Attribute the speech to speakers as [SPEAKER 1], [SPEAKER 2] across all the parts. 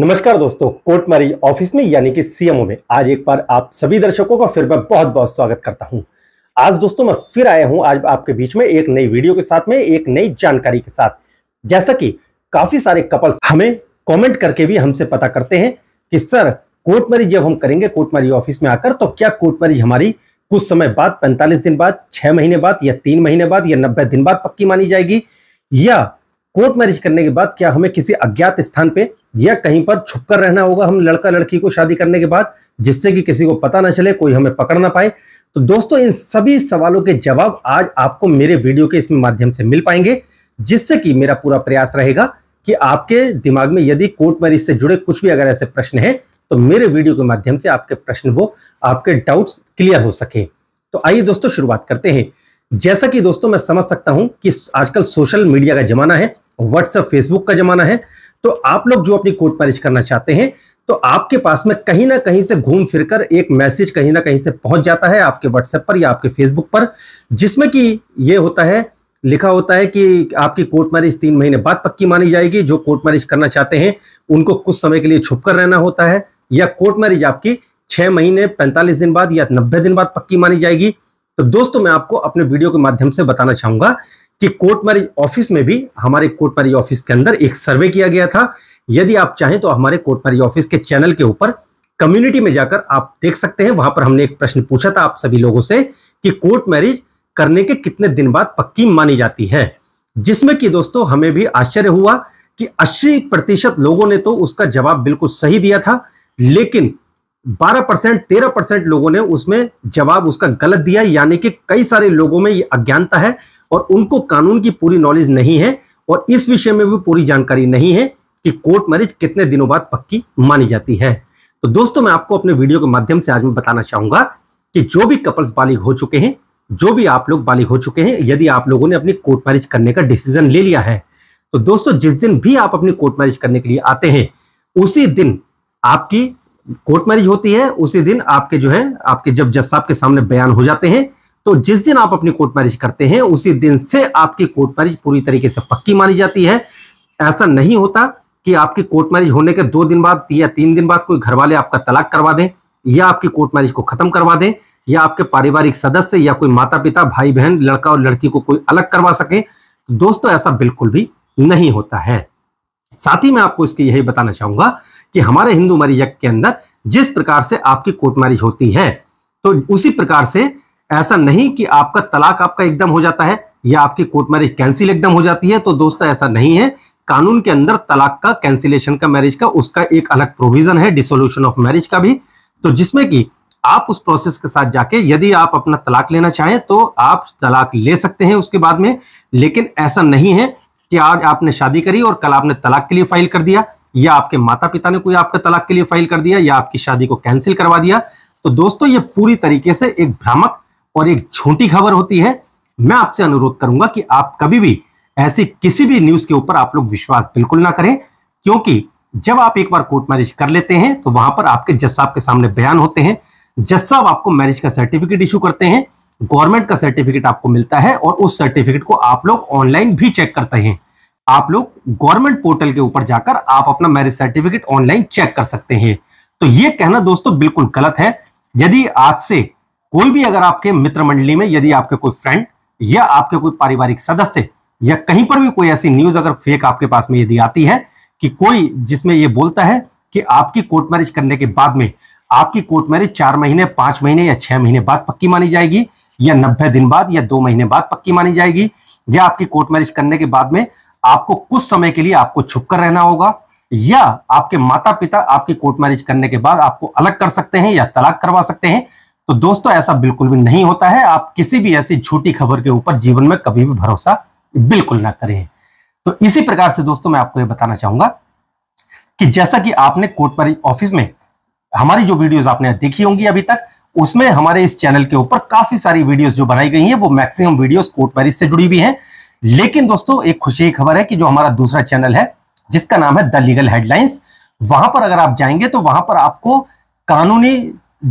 [SPEAKER 1] नमस्कार दोस्तों कोटमारी ऑफिस में यानी कि सीएमओ में आज एक बार आप सभी दर्शकों का फिर मैं बहुत बहुत स्वागत करता हूं आज दोस्तों मैं फिर आया हूं आज आपके बीच में एक नई वीडियो के साथ में एक नई जानकारी के साथ जैसा कि काफी सारे कपल्स हमें कमेंट करके भी हमसे पता करते हैं कि सर कोटमरी जब हम करेंगे कोटमारी ऑफिस में आकर तो क्या कोटमरी हमारी कुछ समय बाद पैंतालीस दिन बाद छह महीने बाद या तीन महीने बाद या नब्बे दिन बाद पक्की मानी जाएगी या कोर्ट मैरिज करने के बाद क्या हमें किसी अज्ञात स्थान पे या कहीं पर छुपकर रहना होगा हम लड़का लड़की को शादी करने के बाद जिससे कि किसी को पता ना चले कोई हमें पकड़ ना पाए तो दोस्तों इन सभी सवालों के जवाब आज आपको मेरे वीडियो के इसमें माध्यम से मिल पाएंगे जिससे कि मेरा पूरा प्रयास रहेगा कि आपके दिमाग में यदि कोर्ट मैरिज से जुड़े कुछ भी अगर ऐसे प्रश्न है तो मेरे वीडियो के माध्यम से आपके प्रश्न वो आपके डाउट्स क्लियर हो सके तो आइए दोस्तों शुरुआत करते हैं जैसा कि दोस्तों मैं समझ सकता हूं कि आजकल सोशल मीडिया का जमाना है व्हाट्सएप फेसबुक का जमाना है तो आप लोग जो अपनी कोर्ट मैरिज करना चाहते हैं तो आपके पास में कहीं ना कहीं से घूम फिरकर एक मैसेज कहीं ना कहीं से पहुंच जाता है आपके व्हाट्सएप पर या आपके फेसबुक पर जिसमें कि यह होता है लिखा होता है कि आपकी कोर्ट मैरिज तीन महीने बाद पक्की मानी जाएगी जो कोर्ट मैरिज करना चाहते हैं उनको कुछ समय के लिए छुप कर रहना होता है या कोर्ट मैरिज आपकी छह महीने पैंतालीस दिन बाद या नब्बे दिन बाद पक्की मानी जाएगी तो दोस्तों मैं आपको अपने वीडियो के माध्यम से बताना चाहूंगा कि कोर्ट मैरिज ऑफिस में भी हमारे कोर्ट मैरिज ऑफिस के अंदर एक सर्वे किया गया था यदि आप चाहें तो हमारे कोर्ट मैरिज ऑफिस के चैनल के ऊपर कम्युनिटी में जाकर आप देख सकते हैं वहां पर हमने एक प्रश्न पूछा था आप सभी लोगों से कि कोर्ट मैरिज करने के कितने दिन बाद पक्की मानी जाती है जिसमें कि दोस्तों हमें भी आश्चर्य हुआ कि 80 प्रतिशत लोगों ने तो उसका जवाब बिल्कुल सही दिया था लेकिन बारह परसेंट तेरह परसेंट लोगों ने उसमें जवाब उसका गलत दिया यानी कि कई सारे लोगों में ये अज्ञानता है और उनको कानून की पूरी नॉलेज नहीं है और इस विषय में भी पूरी जानकारी नहीं है कि कोर्ट मैरिज कितने दिनों बाद पक्की मानी जाती है तो दोस्तों मैं आपको अपने वीडियो के माध्यम से आज मैं बताना चाहूंगा कि जो भी कपल्स बालिग हो चुके हैं जो भी आप लोग बालिग हो चुके हैं यदि आप लोगों ने अपनी कोर्ट मैरिज करने का डिसीजन ले लिया है तो दोस्तों जिस दिन भी आप अपनी कोर्ट मैरिज करने के लिए आते हैं उसी दिन आपकी कोर्ट मैरिज होती है उसी दिन आपके जो है आपके जब जज साहब के सामने बयान हो जाते हैं तो जिस दिन आप अपनी कोर्ट मैरिज करते हैं उसी दिन से आपकी कोर्ट मैरिज पूरी तरीके से पक्की मानी जाती है ऐसा नहीं होता कि आपकी कोर्ट मैरिज होने के दो दिन बाद या तीन दिन बाद कोई घर वाले आपका तलाक करवा दें या आपकी कोर्ट मैरिज को खत्म करवा दें या आपके पारिवारिक सदस्य या कोई माता पिता भाई बहन लड़का और लड़की को कोई अलग करवा सके दोस्तों ऐसा बिल्कुल भी नहीं होता है साथ ही मैं आपको इसके यही बताना चाहूंगा कि हमारे हिंदू मरी यज्ञ के अंदर जिस प्रकार से आपकी कोर्ट मैरिज होती है तो उसी प्रकार से ऐसा नहीं कि आपका तलाक आपका एकदम हो जाता है या आपकी कोर्ट मैरिज कैंसिल एकदम हो जाती है तो दोस्तों ऐसा नहीं है कानून के अंदर तलाक का कैंसिलेशन का मैरिज का उसका एक अलग प्रोविजन है डिसोल्यूशन ऑफ मैरिज का भी तो जिसमें कि आप उस प्रोसेस के साथ जाके यदि आप अपना तलाक लेना चाहें तो आप तलाक ले सकते हैं उसके बाद में लेकिन ऐसा नहीं है कि आज आपने शादी करी और कल आपने तलाक के लिए फाइल कर दिया या आपके माता पिता ने कोई आपका तलाक के लिए फाइल कर दिया या आपकी शादी को कैंसिल करवा दिया तो दोस्तों ये पूरी तरीके से एक भ्रामक और एक झूठी खबर होती है मैं आपसे अनुरोध करूंगा कि आप कभी भी ऐसी किसी भी न्यूज के ऊपर आप लोग विश्वास बिल्कुल ना करें क्योंकि जब आप एक बार कोर्ट मैरिज कर लेते हैं तो वहां पर आपके जस साहब के सामने बयान होते हैं जस साहब आपको मैरिज का सर्टिफिकेट इशू करते हैं गवर्नमेंट का सर्टिफिकेट आपको मिलता है और उस सर्टिफिकेट को आप लोग ऑनलाइन भी चेक करते हैं आप लोग गवर्नमेंट पोर्टल के ऊपर जाकर आप अपना मैरिज सर्टिफिकेट ऑनलाइन चेक कर सकते हैं तो ये कहना दोस्तों बिल्कुल गलत है यदि आज से कोई भी अगर आपके मित्र मंडली में यदि आपके कोई फ्रेंड या आपके कोई पारिवारिक सदस्य या कहीं पर भी कोई ऐसी न्यूज अगर फेक आपके पास में यदि आती है कि कोई जिसमें यह बोलता है कि आपकी कोर्ट मैरिज करने के बाद में आपकी कोर्ट मैरिज चार महीने पांच महीने या छह महीने बाद पक्की मानी जाएगी या नब्बे दिन बाद या दो महीने बाद पक्की मानी जाएगी या आपकी कोर्ट मैरिज करने के बाद में आपको कुछ समय के लिए आपको छुपकर रहना होगा या आपके माता पिता आपकी कोर्ट मैरिज करने के बाद आपको अलग कर सकते हैं या तलाक करवा सकते हैं तो दोस्तों ऐसा बिल्कुल भी नहीं होता है आप किसी भी ऐसी झूठी खबर के ऊपर जीवन में कभी भी भरोसा बिल्कुल ना करें तो इसी प्रकार से दोस्तों मैं आपको ये बताना चाहूंगा कि जैसा कि आपने कोर्ट मैरिज ऑफिस में हमारी जो वीडियोस आपने देखी होंगी अभी तक उसमें हमारे इस चैनल के ऊपर काफी सारी वीडियोस जो बनाई गई हैं वो मैक्सिमम वीडियोस कोर्ट मैरिज से जुड़ी भी हैं लेकिन दोस्तों एक खुशी की खबर है कि जो हमारा दूसरा चैनल है जिसका नाम है द लीगल हेडलाइंस वहां पर अगर आप जाएंगे तो वहां पर आपको कानूनी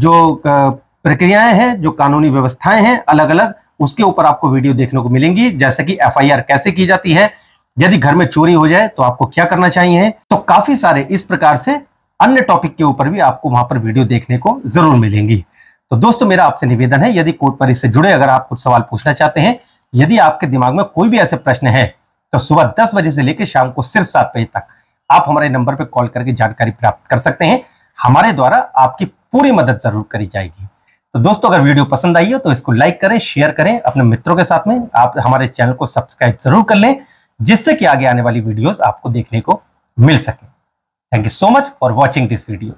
[SPEAKER 1] जो प्रक्रियाएं हैं जो कानूनी व्यवस्थाएं हैं अलग अलग उसके ऊपर आपको वीडियो देखने को मिलेंगी जैसे कि एफ कैसे की जाती है यदि घर में चोरी हो जाए तो आपको क्या करना चाहिए तो काफी सारे इस प्रकार से अन्य टॉपिक के ऊपर भी आपको वहां पर वीडियो देखने को जरूर मिलेंगी तो दोस्तों मेरा आपसे निवेदन है यदि कोर्ट पर इससे जुड़े अगर आप कुछ सवाल पूछना चाहते हैं यदि आपके दिमाग में कोई भी ऐसे प्रश्न है तो सुबह दस बजे से लेकर शाम को सिर्फ सात बजे तक आप हमारे नंबर पर कॉल करके जानकारी प्राप्त कर सकते हैं हमारे द्वारा आपकी पूरी मदद जरूर करी जाएगी तो दोस्तों अगर वीडियो पसंद आई हो तो इसको लाइक करें शेयर करें अपने मित्रों के साथ में आप हमारे चैनल को सब्सक्राइब जरूर कर लें जिससे कि आगे आने वाली वीडियोस आपको देखने को मिल सके thank you so much for watching this video